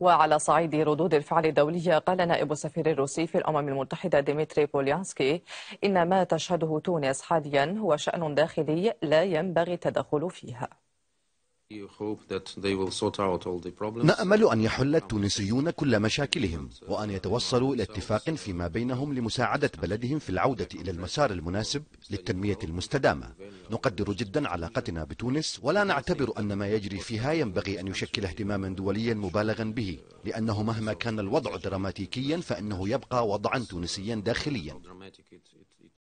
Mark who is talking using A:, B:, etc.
A: وعلى صعيد ردود الفعل الدولية قال نائب السفير الروسي في الأمم المتحدة ديمتري بوليانسكي إن ما تشهده تونس حاليا هو شأن داخلي لا ينبغي التدخل فيها نأمل
B: أن يحل التونسيون كل مشاكلهم وأن يتوصلوا إلى اتفاق فيما بينهم لمساعدة بلدهم في العودة إلى المسار المناسب للتنمية المستدامة نقدر جدا علاقتنا بتونس ولا نعتبر أن ما يجري فيها ينبغي أن يشكل اهتماما دوليا مبالغا به لأنه مهما كان الوضع دراماتيكيا فإنه يبقى وضعا تونسيا
C: داخليا